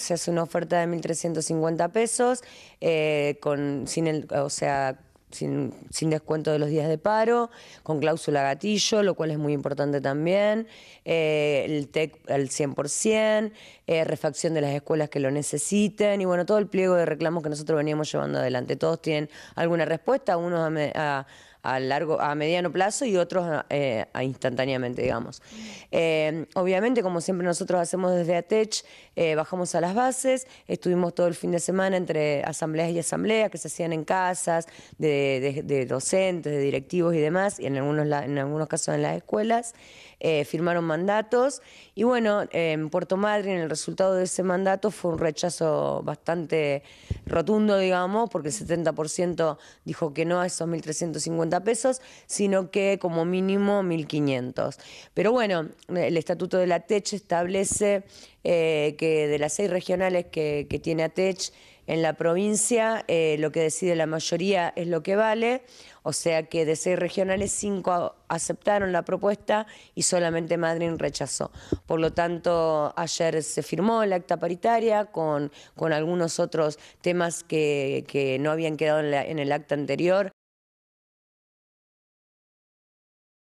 se hace una oferta de 1.350 pesos, eh, con, sin o sea, sin, descuento de los días de paro, con cláusula gatillo, lo cual es muy importante también, eh, el TEC al 100%, eh, refacción de las escuelas que lo necesiten y bueno, todo el pliego de reclamos que nosotros veníamos llevando adelante. Todos tienen alguna respuesta, unos a, a a largo, a mediano plazo y otros eh, a instantáneamente, digamos. Eh, obviamente, como siempre nosotros hacemos desde ATECH, eh, bajamos a las bases, estuvimos todo el fin de semana entre asambleas y asambleas que se hacían en casas, de, docentes, de directivos y demás, y en algunos, en algunos casos en las escuelas, firmaron mandatos. Y bueno, en Puerto Madryn el resultado de ese mandato fue un rechazo bastante rotundo, digamos, porque el 70% dijo que no a esos 1.350 pesos, sino que como mínimo 1.500. Pero bueno, el Estatuto de la TECH establece eh, que de las seis regionales que, que tiene ATECH, en la provincia eh, lo que decide la mayoría es lo que vale, o sea que de seis regionales, cinco aceptaron la propuesta y solamente Madrid rechazó. Por lo tanto, ayer se firmó el acta paritaria con, con algunos otros temas que, que no habían quedado en, en el acta anterior.